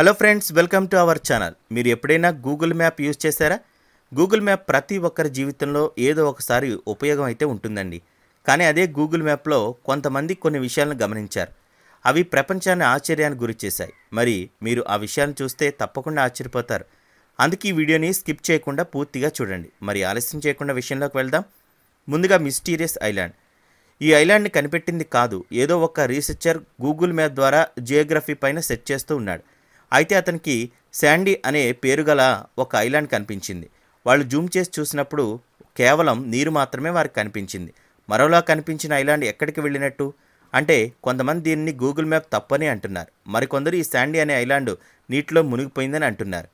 hello friends welcome to our channel మీరు ఎప్పుడైనా Google map use చేశారా గూగుల్ మ్యాప్ ప్రతి ఒక్కరి జీవితంలో ఏదో ఒకసారి ఉపయోగం అయితే ఉంటుందండి కానీ అదే గూగుల్ మ్యాప్లో కొంతమంది కొన్ని విషయాలను గమనించారు అవి ప్రపంచాన్ని ఆశ్చర్యానికి గురిచేశాయి మరి మీరు ఆ విషయాన్ని చూస్తే తప్పకుండా ఆశ్చర్యపోతారు అందుకే ఈ వీడియోని స్కిప్ చేయకుండా పూర్తిగా చూడండి మరి ఆలస్యం చేయకుండా విషయంలోకి వెళ్దాం ముందుగా మిస్టీరియస్ ఐలాండ్ ఈ ఐలాండ్ని కనిపెట్టింది కాదు ఏదో ఒక రీసెర్చర్ గూగుల్ మ్యాప్ ద్వారా జియోగ్రఫీ పైన సెర్చ్ చేస్తూ ఉన్నాడు అయితే అతనికి శాండీ అనే పేరుగల ఒక ఐలాండ్ కనిపించింది వాళ్ళు జూమ్ చేసి చూసినప్పుడు కేవలం నీరు మాత్రమే వారికి కనిపించింది మరోలా కనిపించిన ఐలాండ్ ఎక్కడికి వెళ్ళినట్టు అంటే కొంతమంది దీనిని గూగుల్ మ్యాప్ తప్పని అంటున్నారు మరికొందరు ఈ శాండీ అనే ఐలాండ్ నీటిలో మునిగిపోయిందని అంటున్నారు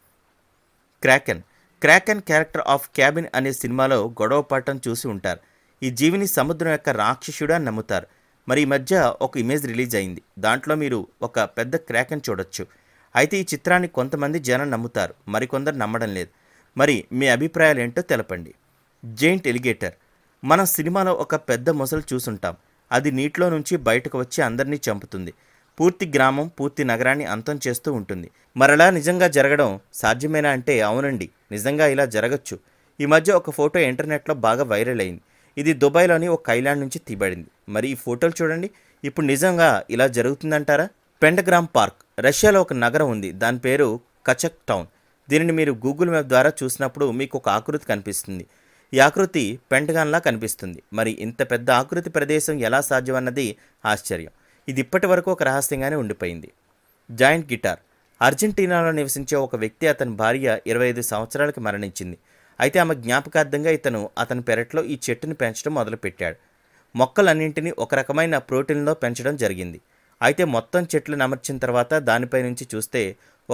Kraken Kraken character of cabin అనే సినిమాలో గొడవ పడటం చూసి ఉంటారు ఈ జీవిని సముద్రం యొక్క రాక్షసుడు అని నమ్ముతారు మరి ఈ మధ్య ఒక ఇమేజ్ రిలీజ్ అయింది దాంట్లో మీరు ఒక పెద్ద క్రాకెన్ చూడొచ్చు అయితే ఈ చిత్రాన్ని కొంతమంది జనం నమ్ముతారు మరికొందరు నమ్మడం లేదు మరి మీ అభిప్రాయాలు ఏంటో తెలపండి జెయింట్ ఎలిగేటర్ మనం సినిమాలో ఒక పెద్ద మొసలు చూసుంటాం అది నీటిలో నుంచి బయటకు వచ్చి అందరినీ చంపుతుంది పూర్తి గ్రామం పూర్తి నగరాన్ని అంతం చేస్తూ ఉంటుంది మరలా నిజంగా జరగడం సాధ్యమేనా అంటే అవునండి నిజంగా ఇలా జరగచ్చు ఈ మధ్య ఒక ఫోటో ఇంటర్నెట్లో బాగా వైరల్ అయింది ఇది దుబాయ్లోని ఒక ఐలాండ్ నుంచి తీబడింది మరి ఈ ఫోటోలు చూడండి ఇప్పుడు నిజంగా ఇలా జరుగుతుందంటారా పెండగ్రామ్ పార్క్ రష్యాలో ఒక నగరం ఉంది దాని పేరు కచక్ టౌన్ దీనిని మీరు గూగుల్ మ్యాప్ ద్వారా చూసినప్పుడు మీకు ఒక ఆకృతి కనిపిస్తుంది ఈ ఆకృతి పెంటగాన్లా కనిపిస్తుంది మరి ఇంత పెద్ద ఆకృతి ప్రదేశం ఎలా సాధ్యమన్నది ఆశ్చర్యం ఇది ఇప్పటి వరకు ఒక రహస్యంగానే ఉండిపోయింది జాయింట్ గిటార్ అర్జెంటీనాలో నివసించే ఒక వ్యక్తి అతని భార్య ఇరవై ఐదు సంవత్సరాలకి మరణించింది అయితే ఆమె జ్ఞాపకార్థంగా ఇతను అతని పెరట్లో ఈ చెట్టును పెంచడం మొదలుపెట్టాడు మొక్కలన్నింటినీ ఒక రకమైన ప్రోటీన్లో పెంచడం జరిగింది అయితే మొత్తం చెట్లను అమర్చిన తర్వాత దానిపై నుంచి చూస్తే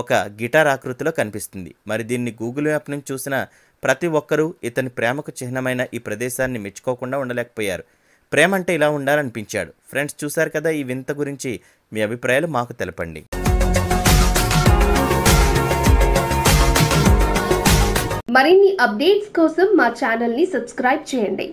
ఒక గిటార్ ఆకృతిలో కనిపిస్తుంది మరి దీన్ని గూగుల్ మ్యాప్ నుంచి చూసిన ప్రతి ఒక్కరూ ఇతని ప్రేమకు చిహ్నమైన ఈ ప్రదేశాన్ని మెచ్చుకోకుండా ఉండలేకపోయారు ప్రేమ అంటే ఇలా ఉండాలనిపించాడు ఫ్రెండ్స్ చూశారు కదా ఈ వింత గురించి మీ అభిప్రాయాలు మాకు తెలపండి మరిన్ని అప్డేట్స్ కోసం మా ఛానల్ని సబ్స్క్రైబ్ చేయండి